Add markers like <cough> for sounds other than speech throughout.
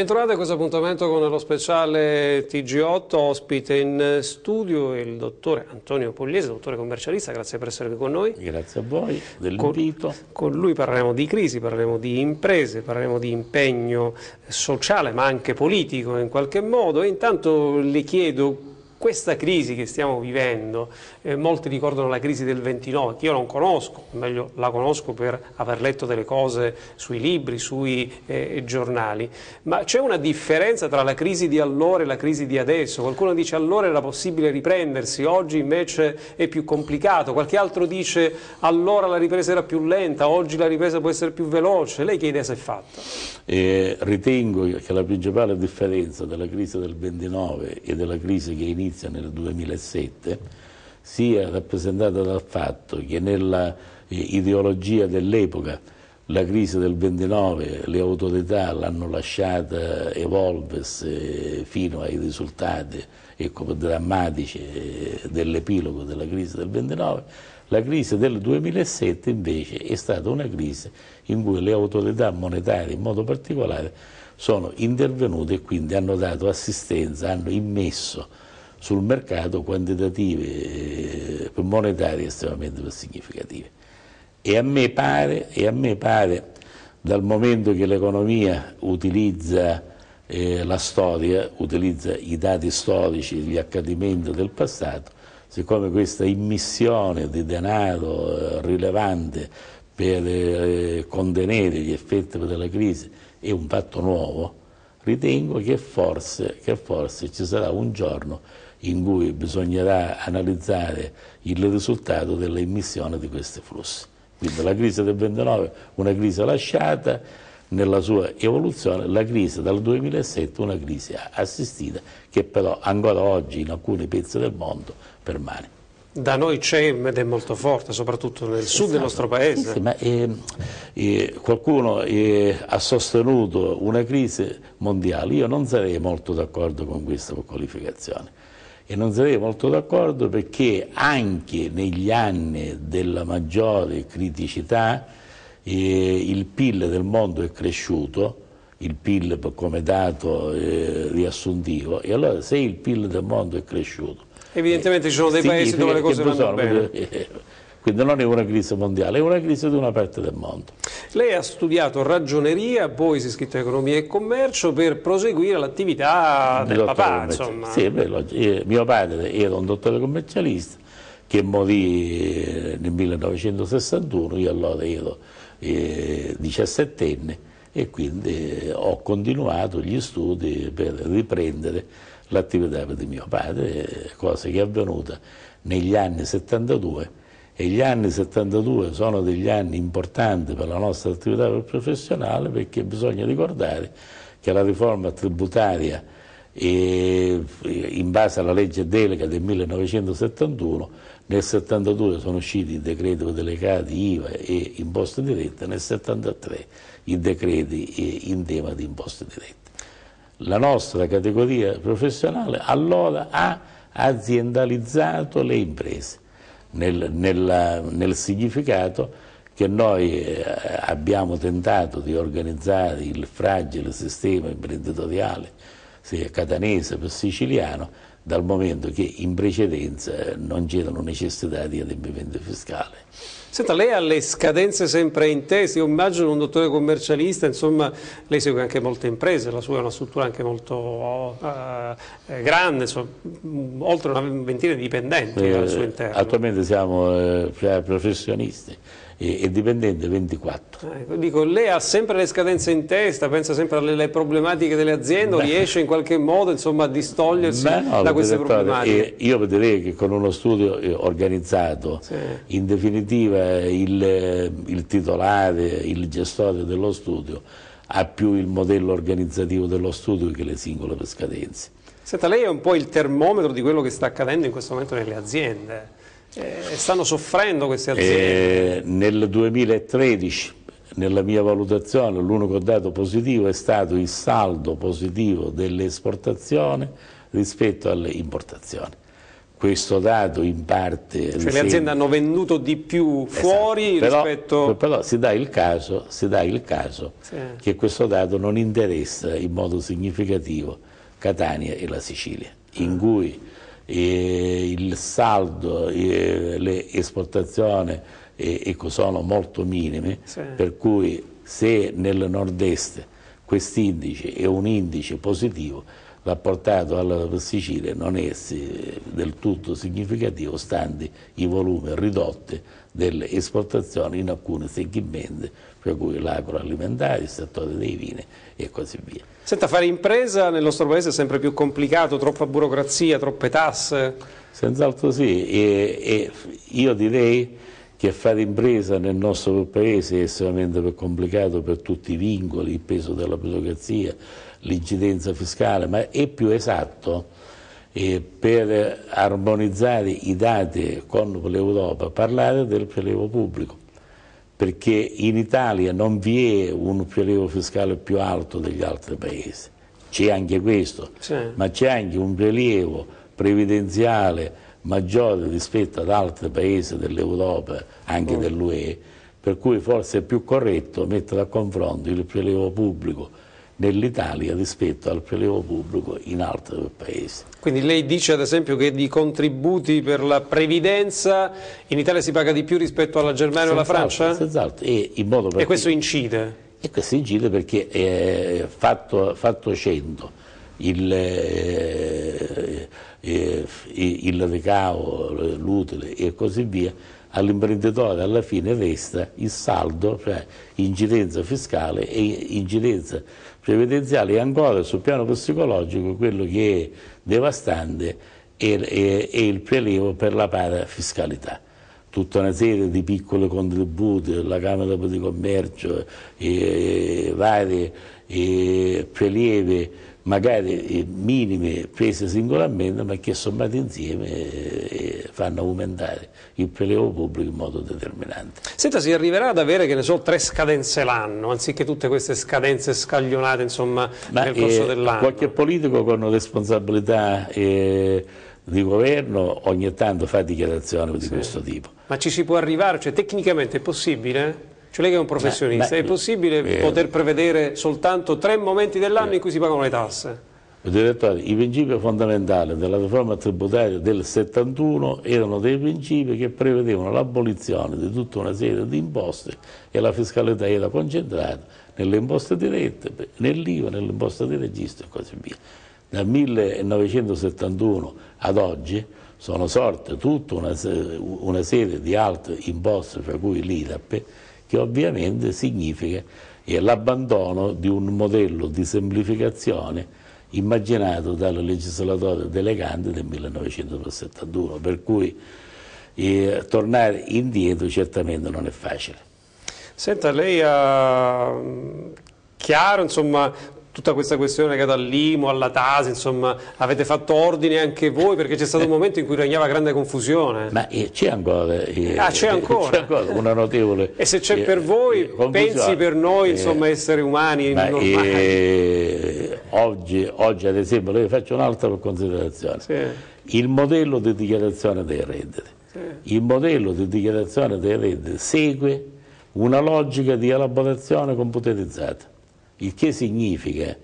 Bentrovati a questo appuntamento con lo speciale TG8, ospite in studio il dottore Antonio Pugliese, dottore commercialista, grazie per essere qui con noi. Grazie a voi dell'invito. Con, con lui parleremo di crisi, parleremo di imprese, parleremo di impegno sociale ma anche politico in qualche modo e intanto le chiedo questa crisi che stiamo vivendo, eh, molti ricordano la crisi del 29, che io non conosco, meglio la conosco per aver letto delle cose sui libri, sui eh, giornali, ma c'è una differenza tra la crisi di allora e la crisi di adesso, qualcuno dice allora era possibile riprendersi, oggi invece è più complicato, qualche altro dice allora la ripresa era più lenta, oggi la ripresa può essere più veloce, lei che idea si è fatta? Eh, ritengo che la principale differenza della crisi del 29 e della crisi che inizia edilizia nel 2007 sia rappresentata dal fatto che nella eh, ideologia dell'epoca la crisi del 29 le autorità l'hanno lasciata evolversi eh, fino ai risultati ecco, drammatici eh, dell'epilogo della crisi del 29, la crisi del 2007 invece è stata una crisi in cui le autorità monetarie in modo particolare sono intervenute e quindi hanno dato assistenza, hanno immesso sul mercato quantitative eh, monetarie estremamente significative. E a me pare, e a me pare dal momento che l'economia utilizza eh, la storia, utilizza i dati storici, gli accadimenti del passato, siccome questa immissione di denaro eh, rilevante per eh, contenere gli effetti della crisi è un fatto nuovo, ritengo che forse, che forse ci sarà un giorno in cui bisognerà analizzare il risultato dell'emissione di questi flussi. Quindi la crisi del 29, una crisi lasciata, nella sua evoluzione la crisi dal 2007 una crisi assistita che però ancora oggi in alcuni pezzi del mondo permane. Da noi c'è ed è molto forte, soprattutto nel sud del nostro paese. Sì, ma, eh, eh, qualcuno eh, ha sostenuto una crisi mondiale, io non sarei molto d'accordo con questa qualificazione e non sarei molto d'accordo perché anche negli anni della maggiore criticità eh, il PIL del mondo è cresciuto, il PIL come dato eh, riassuntivo, e allora se il PIL del mondo è cresciuto... Evidentemente ci sono eh, dei paesi dove le cose vanno bene. <laughs> Eh, quindi non è una crisi mondiale, è una crisi di una parte del mondo. Lei ha studiato ragioneria, poi si è iscritto a economia e commercio per proseguire l'attività del papà. Sì, beh, mio padre era un dottore commercialista che morì eh, nel 1961, io allora ero eh, 17enne e quindi eh, ho continuato gli studi per riprendere l'attività di mio padre, eh, cosa che è avvenuta negli anni 72 e gli anni 72 sono degli anni importanti per la nostra attività professionale perché bisogna ricordare che la riforma tributaria in base alla legge delega del 1971 nel 72 sono usciti i decreti delegati IVA e imposte dirette, nel 73 i decreti in tema di imposte dirette. La nostra categoria professionale allora ha aziendalizzato le imprese nel, nel, nel significato che noi eh, abbiamo tentato di organizzare il fragile sistema imprenditoriale sia catanese che siciliano dal momento che in precedenza non c'erano necessità di adempimento fiscale. Senta, lei ha le scadenze sempre in testa, io immagino un dottore commercialista, insomma lei segue anche molte imprese, la sua è una struttura anche molto eh, eh grande, insomma, mm, oltre una ventina di dipendenti eh, al suo interno. Attualmente siamo eh, professionisti e, e dipendente 24. Eh, ecco, dico, lei ha sempre le scadenze in testa, pensa sempre alle, alle problematiche delle aziende, Beh. riesce in qualche modo insomma, a distogliersi Beh, no, da queste problematiche? Eh, io direi che con uno studio eh, organizzato, sì. in definitiva il, eh, il titolare, il gestore dello studio, ha più il modello organizzativo dello studio che le singole scadenze. Senta, lei è un po' il termometro di quello che sta accadendo in questo momento nelle aziende. Eh, stanno soffrendo queste eh, aziende? Eh, nel 2013 nella mia valutazione l'unico dato positivo è stato il saldo positivo delle esportazioni rispetto alle importazioni. Questo dato in parte... Cioè sempre... le aziende hanno venduto di più esatto. fuori esatto. rispetto... Però, però si dà il caso, dà il caso sì. che questo dato non interessa in modo significativo Catania e la Sicilia, in ah. cui e il saldo, e le esportazioni ecco, sono molto minime, sì. per cui se nel nord-est quest'indice è un indice positivo, l'apportato alla Sicilia non è del tutto significativo, stante i volumi ridotti delle esportazioni in alcuni segmenti, tra cui l'agroalimentare, il settore dei vini e così via. Senta, fare impresa nel nostro paese è sempre più complicato, troppa burocrazia, troppe tasse? Senz'altro sì, e, e io direi che fare impresa nel nostro paese è estremamente più complicato per tutti i vincoli, il peso della burocrazia, l'incidenza fiscale, ma è più esatto per armonizzare i dati con l'Europa parlare del prelievo pubblico perché in Italia non vi è un prelievo fiscale più alto degli altri paesi, c'è anche questo, ma c'è anche un prelievo previdenziale maggiore rispetto ad altri paesi dell'Europa, anche mm. dell'UE, per cui forse è più corretto mettere a confronto il prelievo pubblico nell'Italia rispetto al prelievo pubblico in altri paesi. Quindi lei dice ad esempio che di contributi per la previdenza in Italia si paga di più rispetto alla Germania o alla Francia? Senz'altro, e, e, questo incide? E questo incide perché eh, fatto, fatto 100 il, eh, eh il ricavo, l'utile e così via, all'imprenditore alla fine resta il saldo cioè incidenza fiscale e incidenza previdenziale e ancora sul piano psicologico quello che è devastante è, è, è il prelevo per la parafiscalità tutta una serie di piccoli contributi, la Camera di Commercio, e, eh, e varie eh, prelievi magari minime prese singolarmente ma che sommate insieme eh, fanno aumentare il prelievo pubblico in modo determinante. Senta, si arriverà ad avere, che ne so, tre scadenze l'anno, anziché tutte queste scadenze scaglionate insomma, ma, nel corso eh, dell'anno? Qualche politico con responsabilità eh, di governo ogni tanto fa dichiarazioni sì. di questo tipo. Ma ci si può arrivare? Cioè, tecnicamente è possibile? Cioè lei che è un professionista, beh, beh, è possibile beh, poter prevedere soltanto tre momenti dell'anno in cui si pagano le tasse? Direttore, i principi fondamentali della riforma tributaria del 71 erano dei principi che prevedevano l'abolizione di tutta una serie di imposte e la fiscalità era concentrata nelle imposte dirette, nell'IVA, nelle imposte di registro e così via. Dal 1971 ad oggi sono sorte tutta una, una serie di altre imposte, fra cui l'IRAP, che ovviamente significa l'abbandono di un modello di semplificazione immaginato dal legislatore delegante del 1971, per cui eh, tornare indietro certamente non è facile. Senta, lei ha mm, chiaro insomma, tutta questa questione legata all'IMO, alla TASI, insomma, avete fatto ordine anche voi perché c'è stato un eh. momento in cui regnava grande confusione. Ma eh, c'è ancora, eh, ah, eh, ancora. ancora, una notevole. E se c'è eh, per voi, eh, pensi per noi, insomma, esseri umani ma, oggi, oggi, ad esempio, le faccio un'altra considerazione. Sì. Il modello di dichiarazione dei redditi. Sì. Il modello di dichiarazione dei redditi segue una logica di elaborazione computerizzata il che significa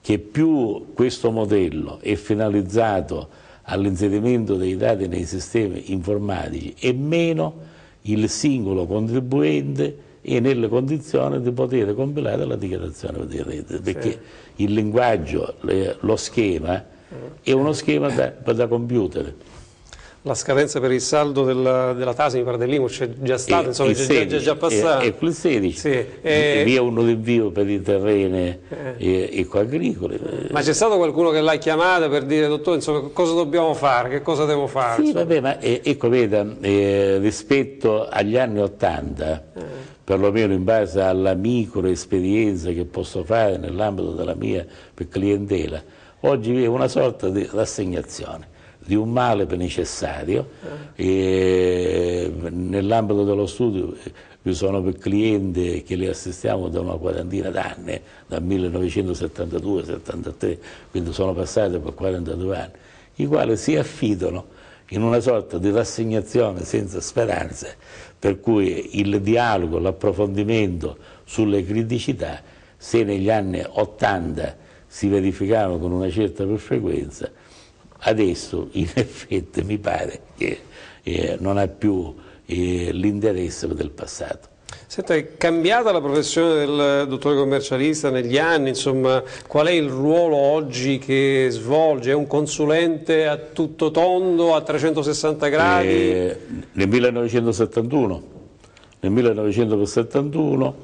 che più questo modello è finalizzato all'inserimento dei dati nei sistemi informatici e meno il singolo contribuente è nelle condizioni di poter compilare la dichiarazione di rete, perché sì. il linguaggio, lo schema, mm, è uno schema da, da computer la scadenza per il saldo della, della Tasi, mi pare dell'IMU, c'è già stata, insomma, è già, già, già passata. è il 16, sì, e... via uno d'invio per i terreni eh. ecoagricoli. Ma c'è stato qualcuno che l'ha chiamata per dire, dottore, insomma, cosa dobbiamo fare, che cosa devo fare? Sì, insomma. vabbè, ma eh, ecco, veda, eh, rispetto agli anni 80, eh. perlomeno in base alla micro esperienza che posso fare nell'ambito della mia clientela, oggi vi è una sorta di rassegnazione di un male necessario. Eh. e mm, nell'ambito dello studio vi eh, sono clienti che li assistiamo da una quarantina d'anni, dal 1972-73, quindi sono passati per 42 anni, i quali si affidano in una sorta di rassegnazione senza speranze, per cui il dialogo, l'approfondimento sulle criticità, se negli anni 80 si verificavano con una certa frequenza, adesso in <laughs> effetti mi pare che eh, non ha più eh, l'interesse del passato. Senta, è cambiata la professione del dottore commercialista negli anni, insomma, qual è il ruolo oggi che svolge? È un consulente a tutto tondo, a 360 gradi? Eh, nel 1971, nel 1971,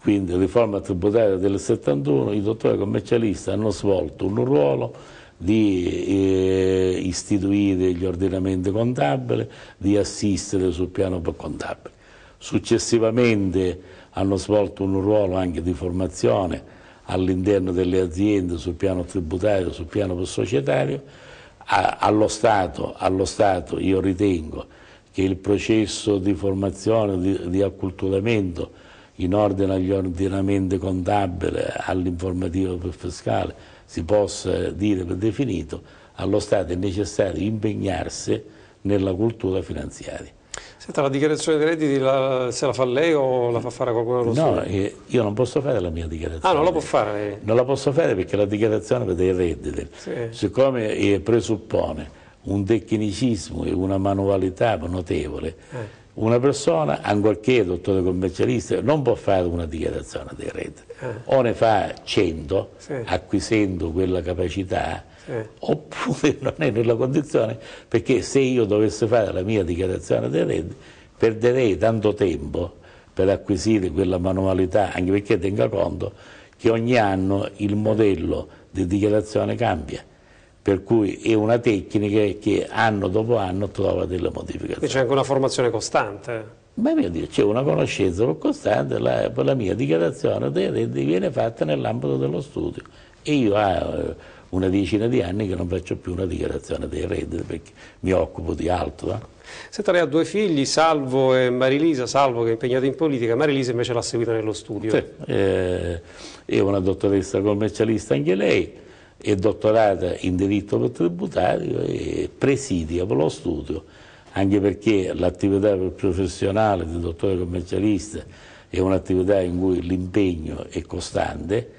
quindi riforma tributaria del 71, i dottori commercialisti hanno svolto un ruolo di eh, istituire gli ordinamenti contabili, di assistere sul piano contabile. Successivamente hanno svolto un ruolo anche di formazione all'interno delle aziende sul piano tributario, sul piano societario. A, allo, stato, allo Stato io ritengo che il processo di formazione, di, di acculturamento in ordine agli ordinamenti contabili, all'informativa fiscale, si possa dire per definito, allo Stato è necessario impegnarsi nella cultura finanziaria. Senta, la dichiarazione dei redditi la, se la fa lei o la fa fare qualcuno dello No, studio? Eh, io non posso fare la mia dichiarazione. Ah, non la può fare? Non la posso fare perché la dichiarazione dei redditi, sì. siccome eh, presuppone un tecnicismo e una manualità notevole, eh una persona, ancorché dottore commercialista, non può fare una dichiarazione dei redditi, eh. o ne fa 100 sì. acquisendo quella capacità, sì. oppure <laughs> non è nella condizione, perché se io dovessi fare la mia dichiarazione di redditi, perderei tanto tempo per acquisire quella manualità, anche perché tenga conto che ogni anno il modello di dichiarazione cambia per cui è una tecnica che anno dopo anno trova delle modificazioni. C'è anche una formazione costante. Ma c'è una conoscenza costante, la, la mia dichiarazione dei redditi viene fatta nell'ambito dello studio e io ho eh, una decina di anni che non faccio più una dichiarazione dei redditi perché mi occupo di altro. Eh? Senta, lei ha due figli, Salvo e Marilisa, Salvo che è impegnata in politica, Marilisa invece l'ha seguita nello studio. Sì, eh, è una dottoressa commercialista anche lei, è dottorata in diritto tributario e presidia per lo studio, anche perché l'attività professionale di dottore commercialista è un'attività in cui l'impegno è costante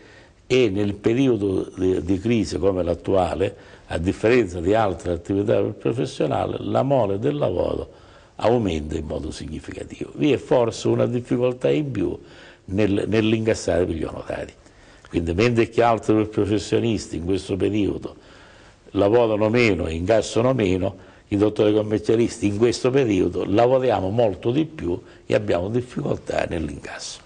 e nel periodo di, di crisi come l'attuale, a differenza di altre attività professionali, la mole del lavoro aumenta in modo significativo. Vi è forse una difficoltà in più nel, nell'incassare per gli onorari. Quindi mentre che altri professionisti in questo periodo lavorano meno e ingassano meno, i dottori commercialisti in questo periodo lavoriamo molto di più e abbiamo difficoltà nell'incasso.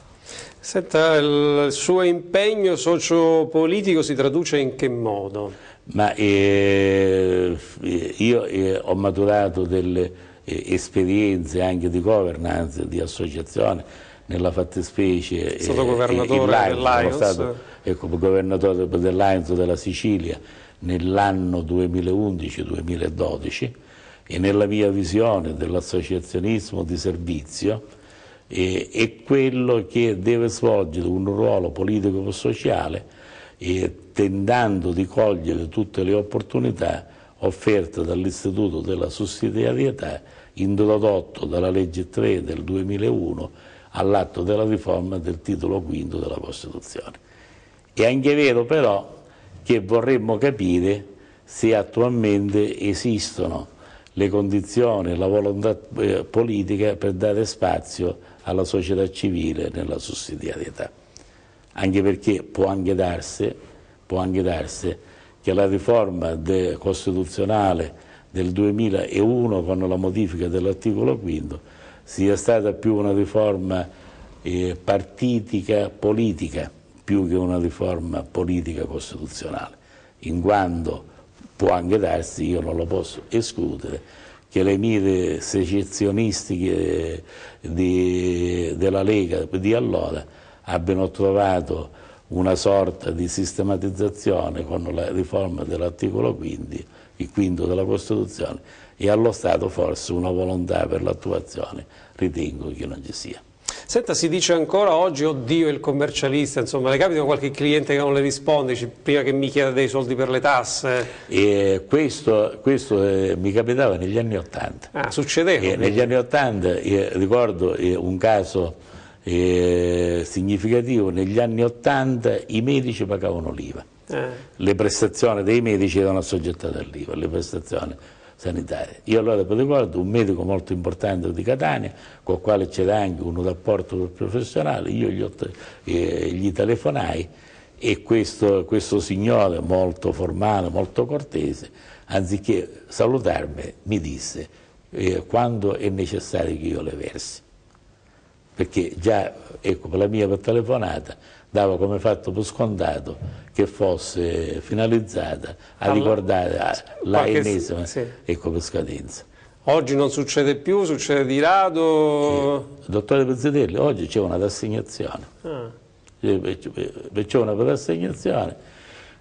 Senta, il suo impegno sociopolitico si traduce in che modo? Ma, eh, io eh, ho maturato delle eh, esperienze anche di governance, di associazione, nella fattispecie è eh, stato governatore Stato, ecco, governatore dell'AIOS della Sicilia nell'anno 2011-2012 e nella mia visione dell'associazionismo di servizio eh, è quello che deve svolgere un ruolo politico-sociale eh, tentando di cogliere tutte le opportunità offerte dall'Istituto della Sussidiarietà introdotto dalla legge 3 del 2001 all'atto della riforma del titolo V della Costituzione. È anche vero però che vorremmo capire se attualmente esistono le condizioni, la volontà eh, politica per dare spazio alla società civile nella sussidiarietà. Anche perché può anche darsi, può anche darsi che la riforma de costituzionale del 2001 con la modifica dell'articolo 5 sia stata più una riforma eh, partitica politica più che una riforma politica costituzionale, in quanto può anche darsi, io non lo posso escludere, che le mire secezionistiche eh, di, della Lega di allora abbiano trovato una sorta di sistematizzazione con la riforma dell'articolo 15, il quinto della Costituzione, e allo Stato forse una volontà per l'attuazione, ritengo che non ci sia. Senta, si dice ancora oggi, oddio il commercialista, insomma, le capita qualche cliente che non le risponde prima che mi chieda dei soldi per le tasse? E questo, questo eh, mi capitava negli anni Ottanta. Ah, succedeva? negli anni Ottanta eh, ricordo eh, un caso eh, significativo, negli anni 80 i medici pagavano l'IVA, eh. le prestazioni dei medici erano assoggettate all'IVA, le prestazioni sanitarie. Io allora ricordo un medico molto importante di Catania, con il quale c'era anche un rapporto professionale, io gli, eh, gli telefonai e questo, questo signore molto formale, molto cortese, anziché salutarmi, mi disse eh, quando è necessario che io le versi perché già ecco, la mia telefonata dava come fatto per scontato che fosse finalizzata a ricordare la ennesima sì. ecco, per scadenza. Oggi non succede più, succede di rado? Sì. Dottore Pezzetelli, oggi c'è una rassegnazione. Ah. Eh, eh, c'è una rassegnazione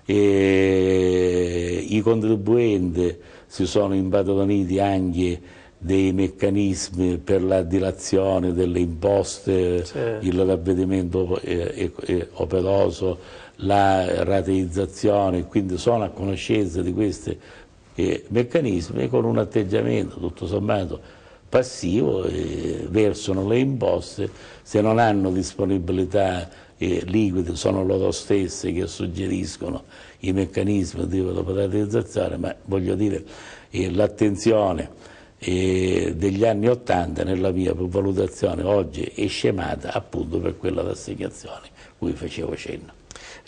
e i contribuenti si sono impadroniti anche dei meccanismi per la dilazione delle imposte, sì. il ravvedimento eh, eh, operoso, la rateizzazione, quindi sono a conoscenza di questi eh, meccanismi con un atteggiamento tutto sommato passivo, versano le imposte, se non hanno disponibilità eh, liquide sono loro stesse che suggeriscono i meccanismi di rateizzazione, ma voglio dire eh, l'attenzione degli anni Ottanta nella mia valutazione oggi è scemata appunto per quella rassegnazione cui facevo cenno.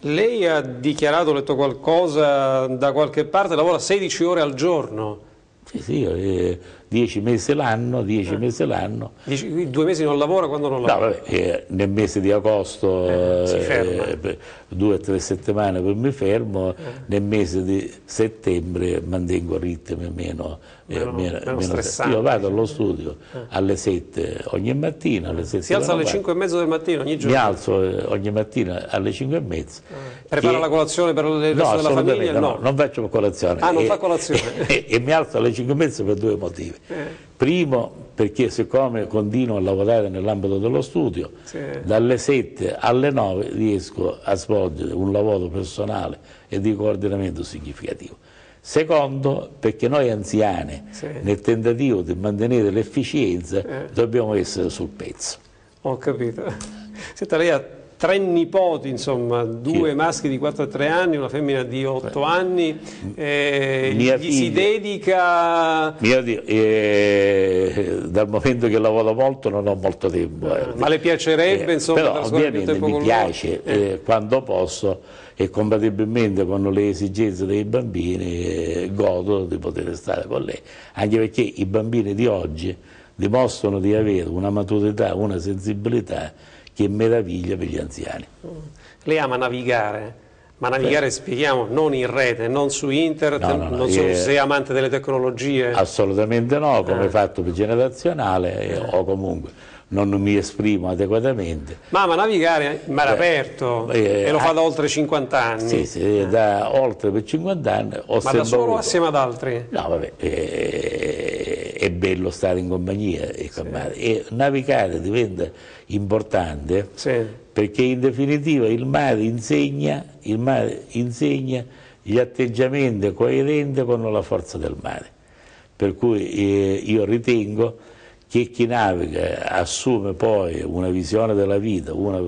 Lei ha dichiarato, ho letto qualcosa da qualche parte, lavora 16 ore al giorno. Sì, sì, eh, dieci mesi l'anno, dieci eh. mesi l'anno. due mesi non lavora quando non lavora? No, vabbè, eh, nel mese di agosto eh, eh, eh due o tre settimane poi mi fermo, eh. nel mese di settembre mantengo ritmi meno, meno, meno, meno stressanti. Io vado allo studio alle sette ogni mattina. Alle 7 si alza alle cinque e mezzo del mattino ogni giorno? Mi alzo ogni mattina alle cinque e mezzo. Prepara la colazione per il resto no, della famiglia? No, no, non faccio colazione. Ah, non e, fa colazione? <laughs> E, e mi alzo alle cinque e mezzo per due motivi. Primo perché siccome continuo a lavorare nell'ambito dello studio, sì. dalle 7 alle 9 riesco a svolgere un lavoro personale e di coordinamento significativo. Secondo, perché noi anziani, sì. nel tentativo di mantenere l'efficienza, eh. dobbiamo essere sul pezzo. Ho capito. Senta, lei ha tre nipoti, insomma, due sì. maschi di 4-3 anni, una femmina di 8 sì. anni, eh, gli figlia, si dedica... Mia, eh, dal momento che lavoro molto non ho molto tempo. Eh. Ma le piacerebbe, eh, insomma, però ovviamente mi piace eh. Eh, quando posso e compatibilmente con le esigenze dei bambini godo di poter stare con lei, anche perché i bambini di oggi dimostrano di avere una maturità, una sensibilità che meraviglia per gli anziani. Mm. Lei ama navigare, ma navigare Beh. spieghiamo non in rete, non su internet, no, no, no, non so è... se è amante delle tecnologie. Assolutamente no, come eh. fatto per generazionale eh. o comunque non mi esprimo adeguatamente. Ma ama navigare in mare Beh. aperto eh, e lo fa ah. da oltre 50 anni. Sì, sì, eh. da oltre 50 anni. Ho ma da solo o assieme ad altri? No, vabbè, eh, è bello stare in compagnia e, sì. e navigare diventa importante sì. perché in definitiva il mare, insegna, il mare insegna gli atteggiamenti coerenti con la forza del mare. Per cui eh, io ritengo che chi naviga assume poi una visione della vita, una,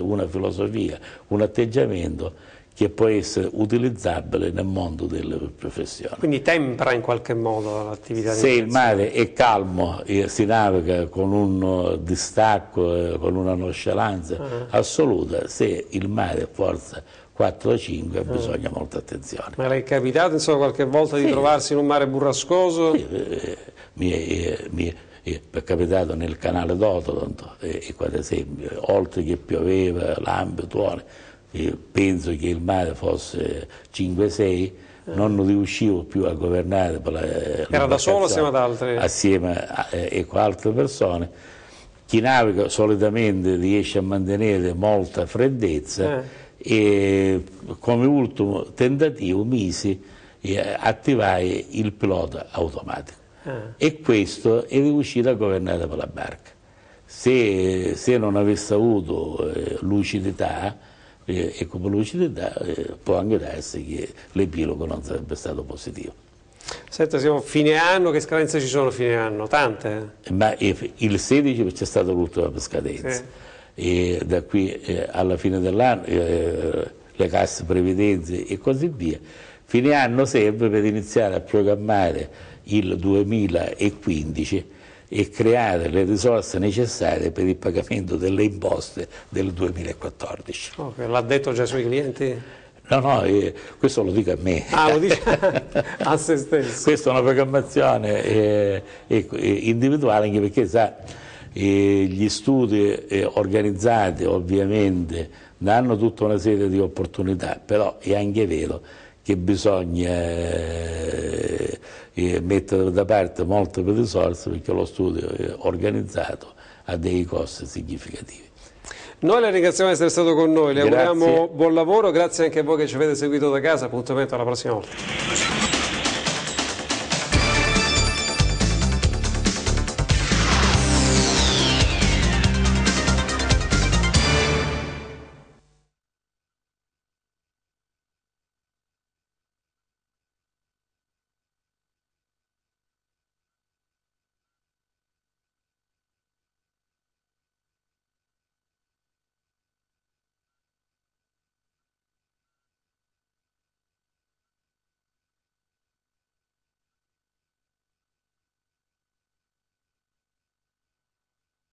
una filosofia, un atteggiamento, che può essere utilizzabile nel mondo delle professioni. Quindi tempra in qualche modo l'attività di Se il mare è calmo e si naviga con un eh, distacco, con una nonchalanza uh ah. -huh. assoluta, se il mare è forza 4 o 5 bisogna uh -huh. molta attenzione. Ma le è capitato insomma, qualche volta sì. di trovarsi in un mare burrascoso? Sì, eh, mi, eh, eh, mi è capitato nel canale d'Otodonto, eh, ad esempio, oltre che pioveva, lampe, tuoni, io penso che il mare fosse 5-6, non riuscivo più a governare. La, eh, Era da solo assieme ad altri? Assieme a, eh, e con altre persone. Chi naviga solitamente riesce a mantenere molta freddezza eh. e come ultimo tentativo misi eh, attivai il pilota automatico eh. e questo è riuscito a governare la barca. Se, se non avesse avuto eh, lucidità eh, ecopolucide, da, eh, può anche darsi che l'epilogo non sarebbe stato positivo. Senta, siamo a fine anno, che scadenze ci sono a fine anno? Tante? Eh? Ma eh, il 16 c'è stata l'ultima scadenza. Sì. E da qui eh, alla fine dell'anno eh, le casse previdenze e così via. Fine anno serve per iniziare a programmare il 2015 e creare le risorse necessarie per il pagamento delle imposte del 2014. Oh, l'ha detto già ai suoi clienti? No, no, eh, questo lo dico a me. Ah, lo dice <laughs> a se stesso. Questa è una programmazione eh, individuale anche perché sa, eh, gli studi eh, organizzati ovviamente danno tutta una serie di opportunità, però è anche vero che bisogna eh, eh, mettere da parte molte risorse perché lo studio è organizzato a dei costi significativi. Noi la ringraziamo di essere stato con noi, le grazie. auguriamo buon lavoro, grazie anche a voi che ci avete seguito da casa, appuntamento alla prossima volta.